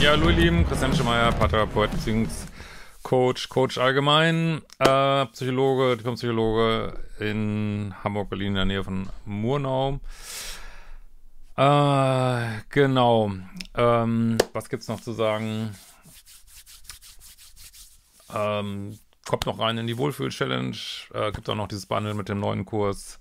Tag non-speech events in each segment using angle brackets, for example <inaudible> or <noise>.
Ja, hallo ihr Lieben, Christian Schemeier, Paartherapeut, Beziehungscoach, Coach allgemein, äh, Psychologe, Diplompsychologe in Hamburg, Berlin, in der Nähe von Murnau. Äh, genau. Ähm, was gibt's noch zu sagen? Ähm, kommt noch rein in die Wohlfühl-Challenge. Äh, gibt auch noch dieses Bundle mit dem neuen Kurs.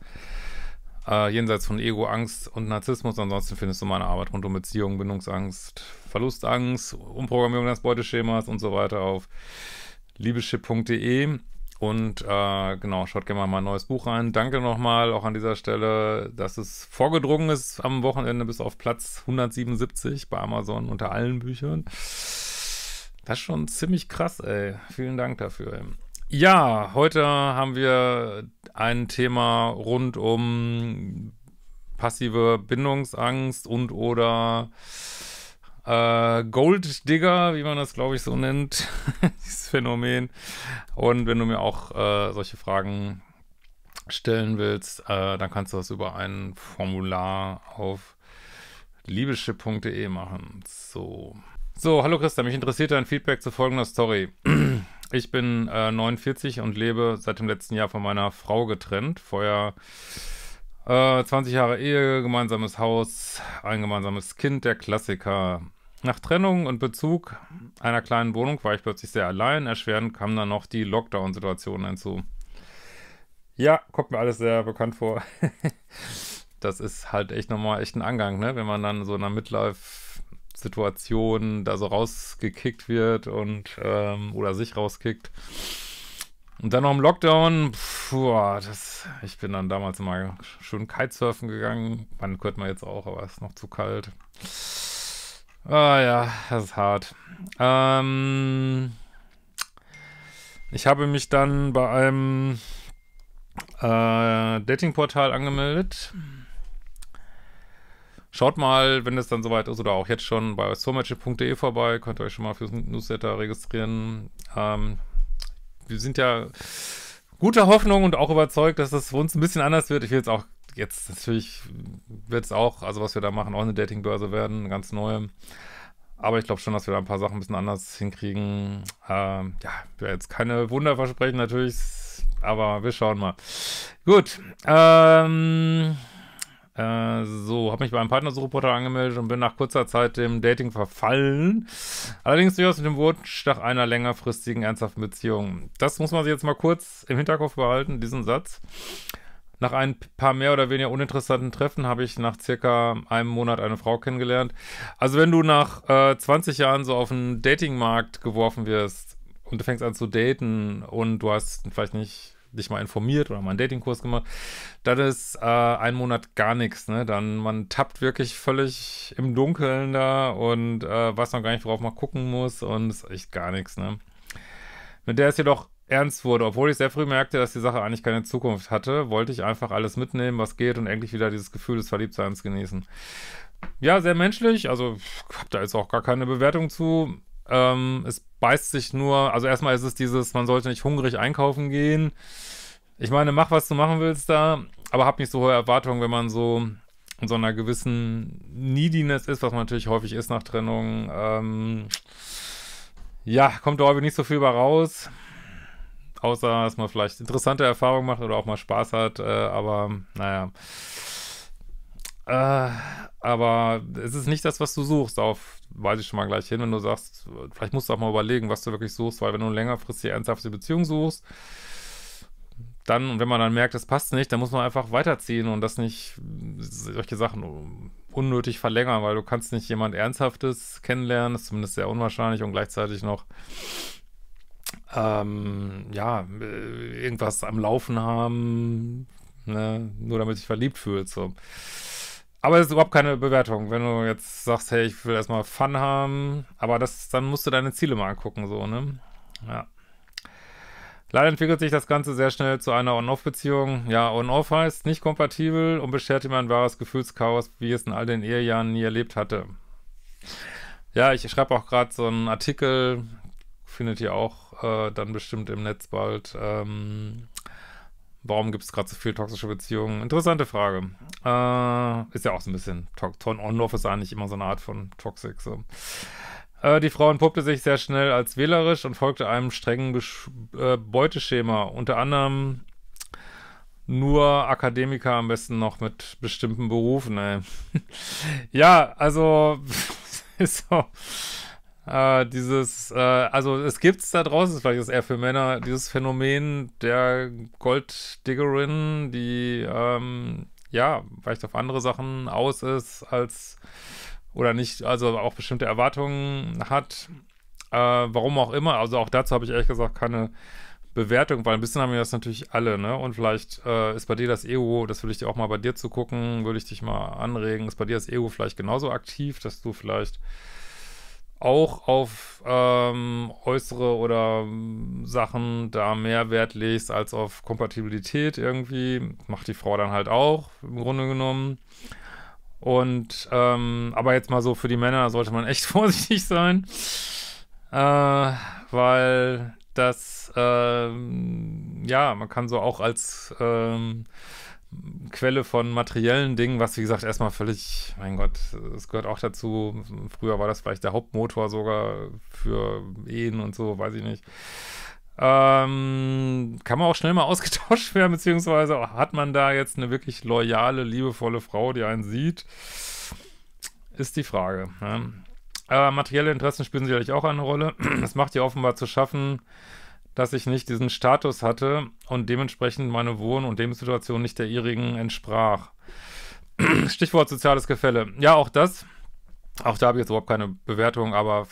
Äh, jenseits von Ego, Angst und Narzissmus. Ansonsten findest du meine Arbeit rund um Beziehungen, Bindungsangst, Verlustangst, Umprogrammierung des Beuteschemas und so weiter auf liebeschip.de. Und äh, genau, schaut gerne mal mein neues Buch rein. Danke nochmal auch an dieser Stelle, dass es vorgedrungen ist am Wochenende bis auf Platz 177 bei Amazon unter allen Büchern. Das ist schon ziemlich krass, ey. Vielen Dank dafür, ey. Ja, heute haben wir ein Thema rund um passive Bindungsangst und oder äh, Golddigger, wie man das glaube ich so nennt, <laughs> dieses Phänomen. Und wenn du mir auch äh, solche Fragen stellen willst, äh, dann kannst du das über ein Formular auf liebeschipp.de machen. So. So, hallo Christa, mich interessiert dein Feedback zu folgender Story. <clears throat> Ich bin äh, 49 und lebe seit dem letzten Jahr von meiner Frau getrennt. Vorher äh, 20 Jahre Ehe, gemeinsames Haus, ein gemeinsames Kind, der Klassiker. Nach Trennung und Bezug einer kleinen Wohnung war ich plötzlich sehr allein. Erschwerend kam dann noch die Lockdown-Situation hinzu. Ja, kommt mir alles sehr bekannt vor. <laughs> das ist halt echt nochmal echt ein Angang, ne? Wenn man dann so in einer Midlife Situationen da so rausgekickt wird und ähm, oder sich rauskickt. Und dann noch im Lockdown, boah, das, ich bin dann damals mal schön Kitesurfen gegangen. Man könnte man jetzt auch, aber es ist noch zu kalt. Ah ja, das ist hart. Ähm, ich habe mich dann bei einem äh, Datingportal angemeldet. Mhm Schaut mal, wenn es dann soweit ist, oder auch jetzt schon bei soulmatchup.de vorbei, könnt ihr euch schon mal fürs Newsletter registrieren. Ähm, wir sind ja guter Hoffnung und auch überzeugt, dass das für uns ein bisschen anders wird. Ich will jetzt auch, jetzt natürlich wird es auch, also was wir da machen, auch eine Datingbörse werden, eine ganz neue. Aber ich glaube schon, dass wir da ein paar Sachen ein bisschen anders hinkriegen. Ähm, ja, ich jetzt keine Wunder versprechen natürlich, aber wir schauen mal. Gut, ähm... Äh, so, habe mich bei einem Partnersuchportal angemeldet und bin nach kurzer Zeit dem Dating verfallen. Allerdings durchaus mit dem Wunsch nach einer längerfristigen, ernsthaften Beziehung. Das muss man sich jetzt mal kurz im Hinterkopf behalten, diesen Satz. Nach ein paar mehr oder weniger uninteressanten Treffen habe ich nach circa einem Monat eine Frau kennengelernt. Also wenn du nach äh, 20 Jahren so auf den Datingmarkt geworfen wirst und du fängst an zu daten und du hast vielleicht nicht dich mal informiert oder mal einen Datingkurs gemacht, dann ist äh, ein Monat gar nichts. Ne? Dann man tappt wirklich völlig im Dunkeln da und äh, weiß noch gar nicht, worauf man gucken muss und ist echt gar nichts. Ne? Mit der es jedoch ernst wurde, obwohl ich sehr früh merkte, dass die Sache eigentlich keine Zukunft hatte, wollte ich einfach alles mitnehmen, was geht und endlich wieder dieses Gefühl des Verliebtseins genießen. Ja, sehr menschlich. Also habe da jetzt auch gar keine Bewertung zu. Ähm, es beißt sich nur, also erstmal ist es dieses, man sollte nicht hungrig einkaufen gehen. Ich meine, mach, was du machen willst da, aber hab nicht so hohe Erwartungen, wenn man so in so einer gewissen Neediness ist, was man natürlich häufig ist nach Trennung. Ähm, ja, kommt da häufig nicht so viel bei raus. Außer, dass man vielleicht interessante Erfahrungen macht oder auch mal Spaß hat, äh, aber naja. Äh, aber es ist nicht das, was du suchst. Darauf weise ich schon mal gleich hin, wenn du sagst, vielleicht musst du auch mal überlegen, was du wirklich suchst, weil wenn du eine längerfristige, ernsthafte Beziehung suchst, dann, und wenn man dann merkt, es passt nicht, dann muss man einfach weiterziehen und das nicht solche Sachen unnötig verlängern, weil du kannst nicht jemand Ernsthaftes kennenlernen, das ist zumindest sehr unwahrscheinlich und gleichzeitig noch ähm, ja, äh, irgendwas am Laufen haben, ne? nur damit dich verliebt fühlst. So. Aber es ist überhaupt keine Bewertung, wenn du jetzt sagst, hey, ich will erstmal Fun haben, aber das, dann musst du deine Ziele mal angucken, so, ne? Ja. Leider entwickelt sich das Ganze sehr schnell zu einer On-Off-Beziehung. Ja, On-Off heißt nicht kompatibel und beschert ihm ein wahres Gefühlschaos, wie es in all den Ehejahren nie erlebt hatte. Ja, ich schreibe auch gerade so einen Artikel, findet ihr auch äh, dann bestimmt im Netz bald, ähm, Warum gibt es gerade so viele toxische Beziehungen? Interessante Frage. Äh, ist ja auch so ein bisschen. Turn-on-off ist eigentlich immer so eine Art von Toxic. So. Äh, die Frau entpuppte sich sehr schnell als wählerisch und folgte einem strengen Besch äh, Beuteschema. Unter anderem nur Akademiker am besten noch mit bestimmten Berufen, ey. <laughs> ja, also <laughs> ist so. Äh, dieses, äh, also es gibt es da draußen, vielleicht ist eher für Männer, dieses Phänomen der Golddiggerin, die ähm, ja vielleicht auf andere Sachen aus ist als oder nicht, also auch bestimmte Erwartungen hat. Äh, warum auch immer, also auch dazu habe ich ehrlich gesagt keine Bewertung, weil ein bisschen haben wir das natürlich alle, ne? Und vielleicht äh, ist bei dir das Ego, das würde ich dir auch mal bei dir zu gucken, würde ich dich mal anregen, ist bei dir das Ego vielleicht genauso aktiv, dass du vielleicht auch auf ähm, äußere oder ähm, Sachen da mehr Wert legst als auf Kompatibilität irgendwie. Macht die Frau dann halt auch, im Grunde genommen. Und, ähm, aber jetzt mal so für die Männer sollte man echt <laughs> vorsichtig sein, äh, weil das, ähm, ja, man kann so auch als, ähm, Quelle von materiellen Dingen, was wie gesagt erstmal völlig, mein Gott, es gehört auch dazu. Früher war das vielleicht der Hauptmotor sogar für Ehen und so, weiß ich nicht. Ähm, kann man auch schnell mal <laughs> ausgetauscht werden, beziehungsweise hat man da jetzt eine wirklich loyale, liebevolle Frau, die einen sieht? Ist die Frage. Ne? Äh, materielle Interessen spielen sicherlich auch eine Rolle. Das <clears throat> macht ihr offenbar zu schaffen, dass ich nicht diesen Status hatte und dementsprechend meine Wohn- und Lebenssituation nicht der ihrigen entsprach. <clears throat> Stichwort soziales Gefälle. Ja, auch das. Auch da habe ich jetzt überhaupt keine Bewertung, aber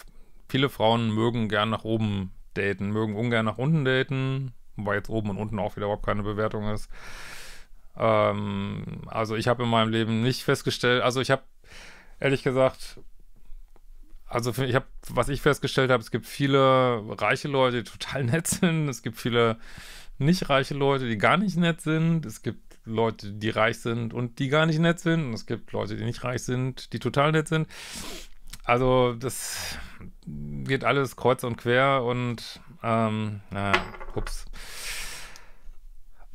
viele Frauen mögen gern nach oben daten, mögen ungern nach unten daten, wobei jetzt oben und unten auch wieder überhaupt keine Bewertung ist. Ähm, also ich habe in meinem Leben nicht festgestellt, also ich habe ehrlich gesagt also ich habe, was ich festgestellt habe, es gibt viele reiche Leute, die total <laughs> nett sind. Es gibt viele nicht reiche Leute, die gar nicht nett sind. Es gibt Leute, die reich sind und die gar nicht nett sind. Und es gibt Leute, die nicht reich sind, die total nett sind. Also das geht alles kreuz und quer und ähm, naja, ups.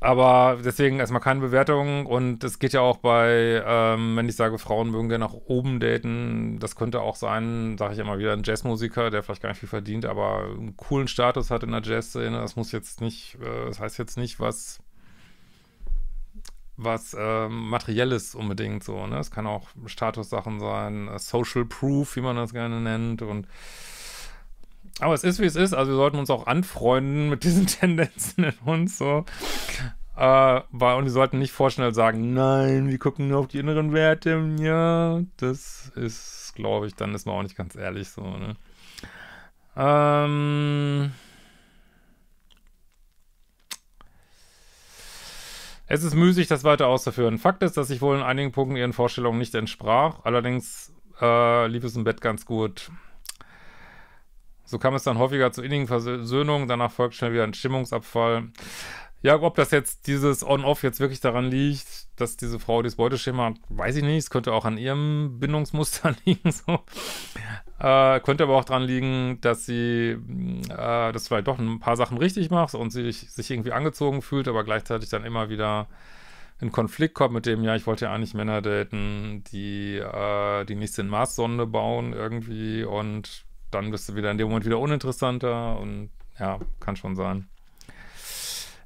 Aber deswegen erstmal keine Bewertungen und es geht ja auch bei, ähm, wenn ich sage, Frauen mögen gerne nach oben daten, das könnte auch sein, sage ich immer wieder, ein Jazzmusiker, der vielleicht gar nicht viel verdient, aber einen coolen Status hat in der Jazzszene. Das muss jetzt nicht, äh, das heißt jetzt nicht was, was äh, Materielles unbedingt so, ne? Es kann auch Statussachen sein, äh, Social Proof, wie man das gerne nennt und aber es ist, wie es ist. Also wir sollten uns auch anfreunden mit diesen <laughs> Tendenzen in uns. So. Äh, weil, und wir sollten nicht vorschnell sagen, nein, wir gucken nur auf die inneren Werte. Ja, das ist, glaube ich, dann ist man auch nicht ganz ehrlich so. Ne? Ähm... Es ist müßig, das weiter auszuführen. Fakt ist, dass ich wohl in einigen Punkten ihren Vorstellungen nicht entsprach. Allerdings äh, lief es im Bett ganz gut. So kam es dann häufiger zu innigen Versöhnungen, danach folgt schnell wieder ein Stimmungsabfall. Ja, ob das jetzt dieses On-Off jetzt wirklich daran liegt, dass diese Frau dieses Beuteschema hat, weiß ich nicht. Es könnte auch an ihrem Bindungsmuster <laughs> liegen. So. Äh, könnte aber auch daran liegen, dass sie äh, das vielleicht doch ein paar Sachen richtig macht und sie sich irgendwie angezogen fühlt, aber gleichzeitig dann immer wieder in Konflikt kommt mit dem, ja, ich wollte ja eigentlich Männer daten, die, äh, die nächste Mars-Sonde bauen irgendwie und dann bist du wieder in dem Moment wieder uninteressanter und ja, kann schon sein.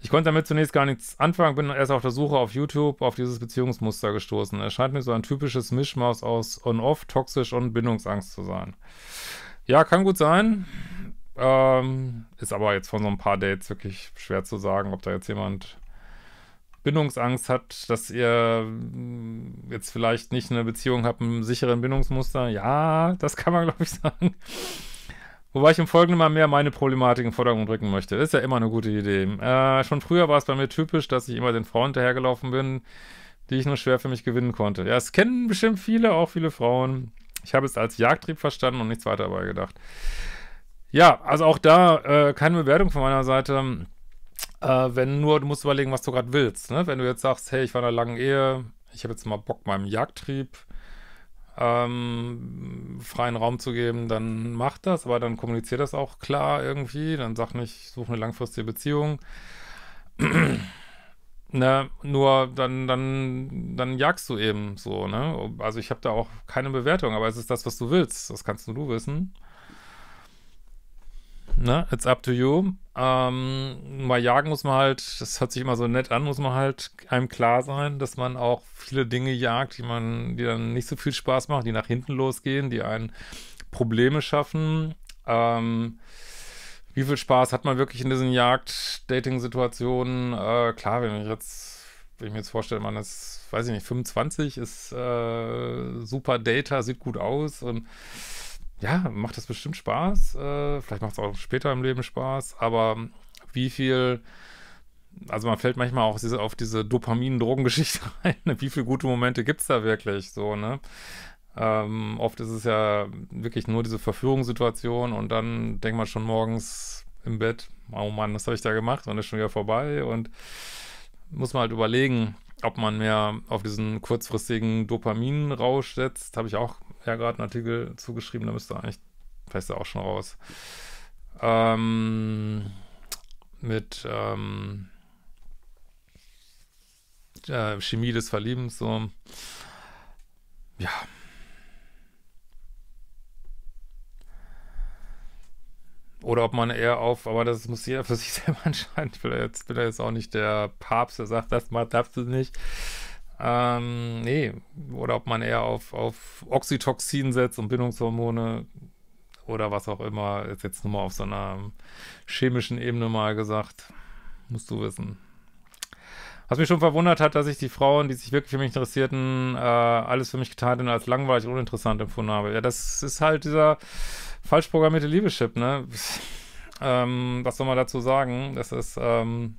Ich konnte damit zunächst gar nichts anfangen, bin erst auf der Suche auf YouTube auf dieses Beziehungsmuster gestoßen. Es scheint mir so ein typisches Mischmaus aus On-Off, toxisch und Bindungsangst zu sein. Ja, kann gut sein. Ähm, ist aber jetzt von so ein paar Dates wirklich schwer zu sagen, ob da jetzt jemand Bindungsangst hat, dass ihr mm, jetzt vielleicht nicht eine Beziehung habt mit einem sicheren Bindungsmuster. Ja, das kann man, <laughs> glaube ich, sagen. Wobei ich im Folgenden mal mehr meine Problematik in Vordergrund drücken möchte. Ist ja immer eine gute Idee. Äh, schon früher war es bei mir typisch, dass ich immer den Frauen hinterhergelaufen bin, die ich nur schwer für mich gewinnen konnte. Ja, es kennen bestimmt viele, auch viele Frauen. Ich habe es als Jagdtrieb verstanden und nichts weiter dabei gedacht. Ja, also auch da äh, keine Bewertung von meiner Seite. Äh, wenn nur, du musst überlegen, was du gerade willst. Ne? Wenn du jetzt sagst, hey, ich war in einer langen Ehe, ich habe jetzt mal Bock, meinem Jagdtrieb ähm, freien Raum zu geben, dann mach das, aber dann kommuniziert das auch klar irgendwie. Dann sag nicht, suche eine langfristige Beziehung. <clears throat> ne, nur dann, dann, dann jagst du eben so, ne? Also ich habe da auch keine Bewertung, aber es ist das, was du willst. Das kannst nur du wissen ne? It's up to you. Ähm, mal jagen muss man halt, das hört sich immer so nett an, muss man halt einem klar sein, dass man auch viele Dinge jagt, die man, die dann nicht so viel Spaß machen, die nach hinten losgehen, die einen Probleme schaffen. Ähm, wie viel Spaß hat man wirklich in diesen Jagd-Dating-Situationen? Äh, klar, wenn ich jetzt, wenn ich mir jetzt vorstelle, man ist, weiß ich nicht, 25, ist äh, super Data, sieht gut aus und ja, macht das bestimmt Spaß. Äh, vielleicht macht es auch später im Leben Spaß, aber wie viel, also man fällt manchmal auch diese, auf diese Dopamin-Drogengeschichte <laughs> ein, ne? wie viele gute Momente gibt es da wirklich, so, ne? Ähm, oft ist es ja wirklich nur diese Verführungssituation und dann denkt man schon morgens im Bett, oh Mann, was habe ich da gemacht? Und ist schon wieder vorbei und muss man halt überlegen, ob man mehr auf diesen kurzfristigen Dopaminrausch setzt, habe ich auch ja gerade einen Artikel zugeschrieben, da müsste eigentlich, vielleicht auch schon raus. Ähm, mit ähm, äh, Chemie des Verliebens, so. Ja, Oder ob man eher auf, aber das muss jeder für <laughs> sich selber entscheiden. Ich bin ja jetzt, auch nicht der Papst, der sagt, das mal darfst du nicht. Ähm, nee, oder ob man eher auf, auf Oxytoxin setzt und Bindungshormone oder was auch immer, ist jetzt nur mal auf so einer chemischen Ebene mal gesagt. Musst du wissen. Was mich schon verwundert hat, dass ich die Frauen, die sich wirklich für mich interessierten, äh, alles für mich getan und als langweilig und uninteressant empfunden habe. Ja, das ist halt dieser falsch programmierte Liebeschip, ne? <laughs> Ähm, was soll man dazu sagen? Das ist, ähm,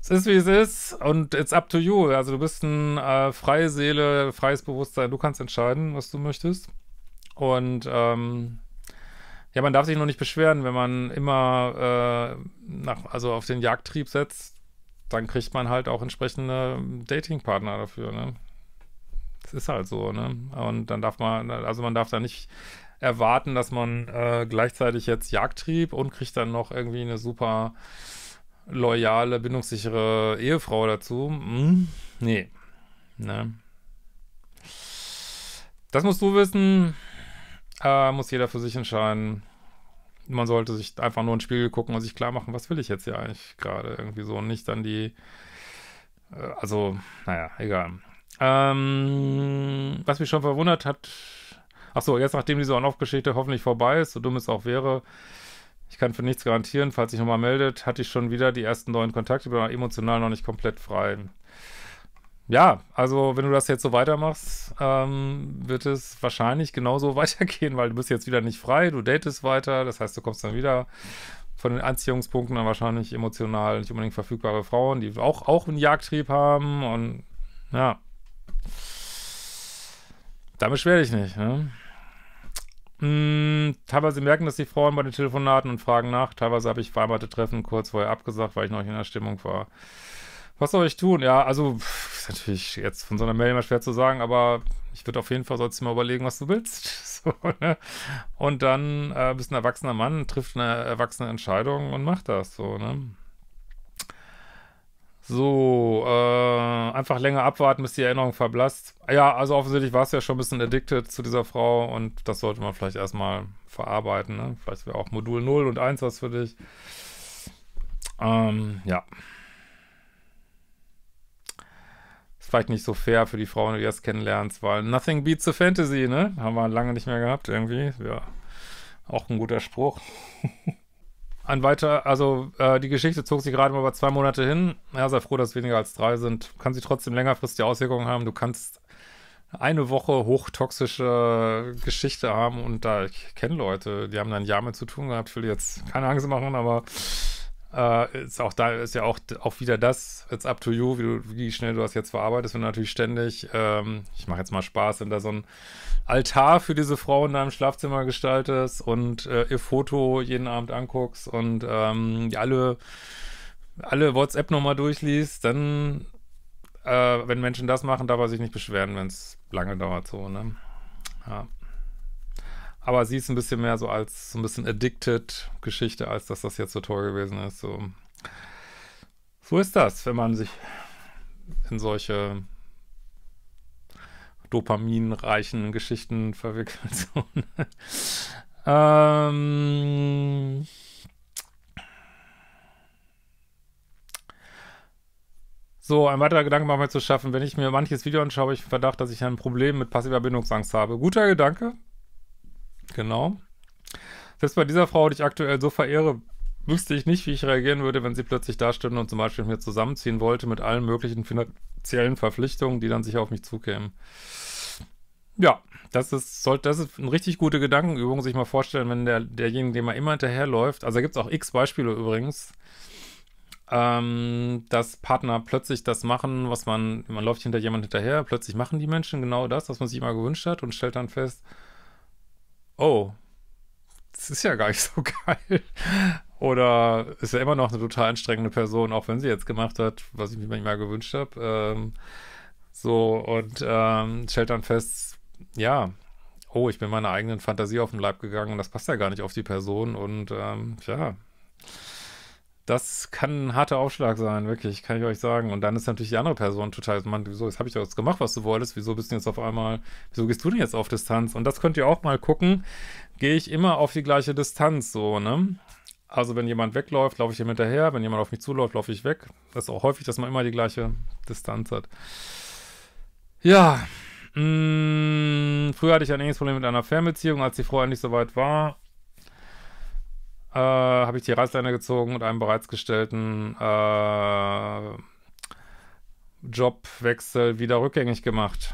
es ist, wie es ist und it's up to you. Also du bist ein äh, freie Seele, freies Bewusstsein. Du kannst entscheiden, was du möchtest. Und, ähm, ja, man darf sich noch nicht beschweren, wenn man immer äh, nach, also auf den Jagdtrieb setzt, dann kriegt man halt auch entsprechende ähm, Datingpartner dafür, ne? Das ist halt so, ne? Und dann darf man, also man darf da nicht erwarten, dass man äh, gleichzeitig jetzt Jagd trieb und kriegt dann noch irgendwie eine super loyale, bindungssichere Ehefrau dazu. Hm? Nee. Ne? Das musst du wissen. Äh, muss jeder für sich entscheiden man sollte sich einfach nur ins den Spiegel gucken und sich klar machen, was will ich jetzt hier eigentlich gerade irgendwie so und nicht dann die, äh, also, naja, egal. Ähm, was mich schon verwundert hat, Achso, jetzt nachdem diese On-Off-Geschichte hoffentlich vorbei ist, so dumm es auch wäre, ich kann für nichts garantieren, falls sich nochmal meldet, hatte ich schon wieder die ersten neuen Kontakte, bin emotional noch nicht komplett frei ja, also wenn du das jetzt so weitermachst, ähm, wird es wahrscheinlich genauso <laughs> weitergehen, weil du bist jetzt wieder nicht frei, du datest weiter, das heißt, du kommst dann wieder von den Anziehungspunkten an wahrscheinlich emotional nicht unbedingt verfügbare Frauen, die auch, auch einen Jagdtrieb haben und ja. Da beschwer dich nicht, ne? Hm, teilweise merken das die Frauen bei den Telefonaten und fragen nach. Teilweise habe ich vereinbarte Treffen kurz vorher abgesagt, weil ich noch nicht in der Stimmung war. Was soll ich tun? Ja, also ist natürlich jetzt von so einer Mail immer schwer zu sagen, aber ich würde auf jeden Fall sollst du mal überlegen, was du willst. <laughs> So, ne? Und dann äh, bist ein erwachsener Mann, trifft eine erwachsene Entscheidung und macht das so, ne? So, äh, einfach länger abwarten, bis die Erinnerung verblasst. Ja, also offensichtlich warst du ja schon ein bisschen addicted zu dieser Frau und das sollte man vielleicht erstmal verarbeiten, ne? Vielleicht wäre auch Modul 0 und 1 was für dich. Ähm, ja. vielleicht nicht so fair für die Frauen, die du das kennenlernst, weil nothing beats a fantasy, ne? Haben wir lange nicht mehr gehabt irgendwie. Ja, auch ein guter Spruch. <laughs> Ein weiter, also äh, die Geschichte zog sich gerade mal über zwei Monate hin. Ja, sei froh, dass weniger als drei sind. Kann sie trotzdem längerfristige Auswirkungen haben. Du kannst eine Woche hochtoxische Geschichte haben und da, ich kenne Leute, die haben dann ein mit zu tun gehabt. Ich will jetzt keine Angst machen, aber äh, ist auch da ist ja auch, auch wieder das, it's up to you, wie, du, wie schnell du das jetzt verarbeitest, wenn du natürlich ständig, ähm, ich mache jetzt mal Spaß, wenn da so ein Altar für diese Frau in deinem Schlafzimmer gestaltest und äh, ihr Foto jeden Abend anguckst und ähm, alle, alle WhatsApp nochmal durchliest, dann, äh, wenn Menschen das machen, darf er sich nicht beschweren, wenn es lange dauert, so, ne? Ja. Aber sie ist ein bisschen mehr so als so ein bisschen addicted Geschichte, als dass das jetzt so toll gewesen ist. So, so ist das, wenn man sich in solche dopaminreichen Geschichten verwickelt. So, ne? ähm, So, ein weiterer Gedanke machen wir zu schaffen, wenn ich mir manches Video anschaue, habe ich Verdacht, dass ich ein Problem mit passiver Bindungsangst habe. Guter Gedanke, Genau. Selbst bei dieser Frau, die ich aktuell so verehre, wüsste ich nicht, wie ich reagieren würde, wenn sie plötzlich dastünde und zum Beispiel mit mir zusammenziehen wollte mit allen möglichen finanziellen Verpflichtungen, die dann sicher auf mich zukämen. Ja, das ist, sollte, das ist eine richtig gute Gedankenübung, sich mal vorstellen, wenn der, derjenige, dem man immer hinterherläuft, also da gibt es auch x Beispiele übrigens, ähm, dass Partner plötzlich das machen, was man, man läuft hinter jemand hinterher, plötzlich machen die Menschen genau das, was man sich immer gewünscht hat und stellt dann fest, oh, das ist ja gar nicht <laughs> so geil. Oder ist ja immer noch eine total anstrengende Person, auch wenn sie jetzt gemacht hat, was ich mir manchmal gewünscht habe. Ähm, so, und ähm, stellt dann fest, ja, oh, ich bin meiner eigenen Fantasie auf den Leib gegangen und das passt ja gar nicht auf die Person und ähm, ja, das kann ein harter Aufschlag sein, wirklich, kann ich euch sagen. Und dann ist natürlich die andere Person total, man, wieso, jetzt habe ich doch jetzt gemacht, was du wolltest, wieso bist du jetzt auf einmal, wieso gehst du denn jetzt auf Distanz? Und das könnt ihr auch mal gucken, gehe ich immer auf die gleiche Distanz, so, ne? Also wenn jemand wegläuft, laufe ich ihm hinterher, wenn jemand auf mich zuläuft, laufe ich weg. Das ist auch häufig, dass man immer die gleiche Distanz hat. Ja, mh, mm, früher hatte ich ein ähnliches Problem mit einer Fernbeziehung, als die Frau endlich soweit war äh, habe ich die Reißleine gezogen und einen bereitsgestellten äh, Jobwechsel wieder rückgängig gemacht.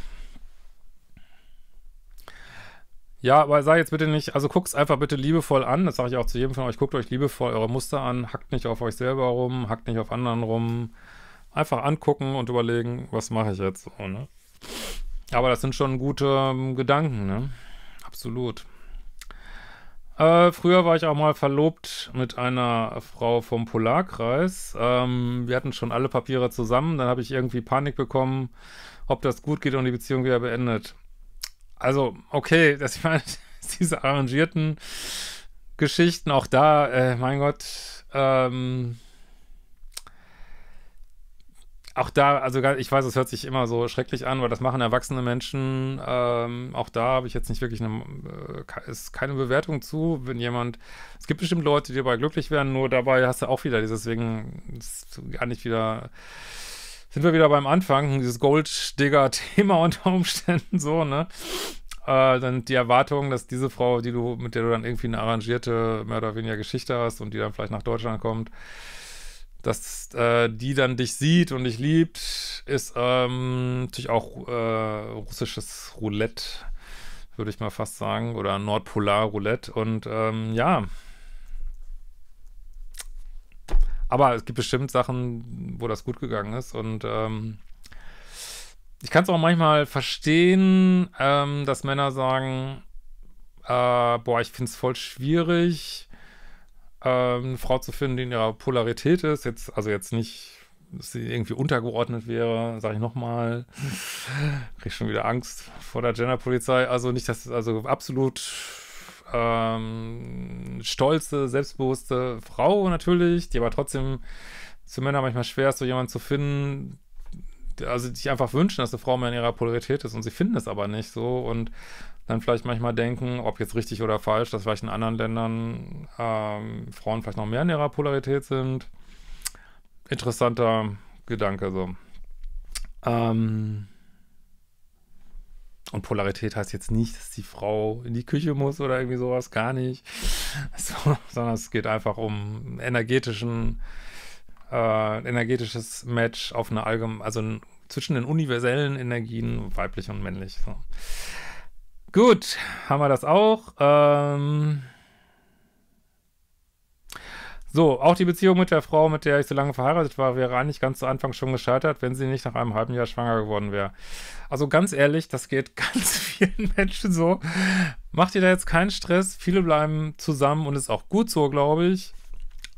Ja, aber sag jetzt bitte nicht, also guckt's einfach bitte liebevoll an, das sage ich auch zu jedem von euch, guckt euch liebevoll eure Muster an, hackt nicht auf euch selber rum, hackt nicht auf anderen rum. Einfach angucken und überlegen, was mache ich jetzt so, ne? Aber das sind schon gute ähm, Gedanken, ne? Absolut. Äh, früher war ich auch mal verlobt mit einer Frau vom Polarkreis. Ähm, wir hatten schon alle Papiere zusammen. Dann habe ich irgendwie Panik bekommen, ob das gut geht und die Beziehung wieder beendet. Also, okay, <laughs> das ich meine, diese arrangierten Geschichten, auch da, äh, mein Gott, ähm, auch da, also ich weiß, es hört sich immer so schrecklich an, weil das machen erwachsene Menschen. Ähm, auch da habe ich jetzt nicht wirklich eine, äh, ist keine Bewertung zu, wenn jemand, es gibt bestimmt Leute, die dabei glücklich werden, nur dabei hast du auch wieder dieses, deswegen ist gar nicht wieder, sind wir wieder beim Anfang, dieses gold digger thema <laughs> unter Umständen so, ne? Äh, dann die Erwartung, dass diese Frau, die du, mit der du dann irgendwie eine arrangierte, mehr oder weniger Geschichte hast und die dann vielleicht nach Deutschland kommt, dass äh, die dann dich sieht und dich liebt, ist ähm, natürlich auch äh, russisches Roulette, würde ich mal fast sagen, oder Nordpolar Roulette. Und ähm, ja, aber es gibt bestimmt Sachen, wo das gut gegangen ist. Und ähm, ich kann es auch manchmal verstehen, ähm, dass Männer sagen, äh, boah, ich finde es voll schwierig ähm, eine Frau zu finden, die in ihrer Polarität ist, jetzt, also jetzt nicht, dass sie irgendwie untergeordnet wäre, sage ich nochmal. <laughs> Krieg schon wieder Angst vor der Genderpolizei. Also nicht, dass, also absolut ähm, stolze, selbstbewusste Frau natürlich, die aber trotzdem zu Männern manchmal schwer ist, so jemanden zu finden, also sich einfach wünschen, dass eine Frau mehr in ihrer Polarität ist und sie finden es aber nicht so und dann vielleicht manchmal denken, ob jetzt richtig oder falsch, dass vielleicht in anderen Ländern ähm, Frauen vielleicht noch mehr in ihrer Polarität sind. Interessanter Gedanke so. Ähm, und Polarität heißt jetzt nicht, dass die Frau in die Küche muss oder irgendwie sowas, gar nicht. <laughs> So, sondern es geht einfach um energetischen äh, energetisches Match auf eine allgemeine, also ein, zwischen den universellen Energien, weiblich und männlich. So. Gut, haben wir das auch. Ähm so, auch die Beziehung mit der Frau, mit der ich so lange verheiratet war, wäre eigentlich ganz zu Anfang schon gescheitert, wenn sie nicht nach einem halben Jahr schwanger geworden wäre. Also ganz ehrlich, das geht <laughs> ganz vielen Menschen so. Macht ihr da jetzt keinen Stress. Viele bleiben zusammen und ist auch gut so, glaube ich.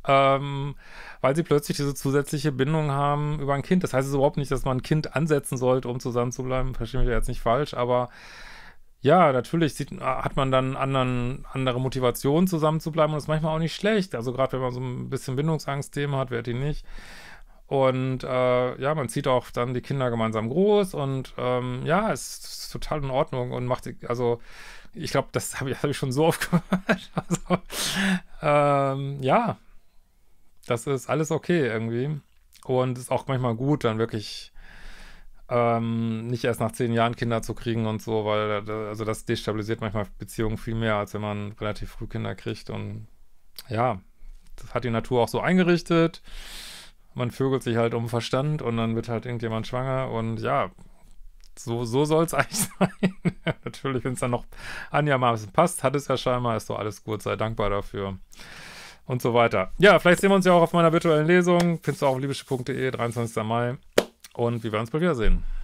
Ähm, weil sie plötzlich diese zusätzliche Bindung haben über ein Kind. Das heißt es überhaupt nicht, dass man ein Kind ansetzen sollte, um zusammen zu bleiben. Verstehe mich jetzt nicht falsch, aber ja, natürlich sieht, hat man dann anderen, andere Motivation, zusammen zu bleiben und ist manchmal auch nicht schlecht. Also gerade wenn man so ein bisschen Bindungsangst-Themen hat, wer die nicht. Und äh, ja, man zieht auch dann die Kinder gemeinsam groß und ähm, ja, es ist total in Ordnung und macht, also ich glaube, das habe ich, hab ich schon so oft <laughs> gehört. Also, ähm, ja, das ist alles okay irgendwie. Und ist auch manchmal gut, dann wirklich ähm, nicht erst nach zehn Jahren Kinder zu kriegen und so, weil äh, also das destabilisiert manchmal Beziehungen viel mehr, als wenn man relativ früh Kinder kriegt. Und ja, das hat die Natur auch so eingerichtet. Man vögelt sich halt um Verstand und dann wird halt irgendjemand schwanger und ja, so, so soll es <laughs> eigentlich sein. Natürlich, wenn es dann noch einigermaßen passt, hat es ja scheinbar, ist doch alles gut, sei dankbar dafür und so weiter. Ja, vielleicht sehen wir uns ja auch auf meiner virtuellen Lesung. Findest du auch auf libysche.de, 23. Mai. Und wir werden uns bald wiedersehen.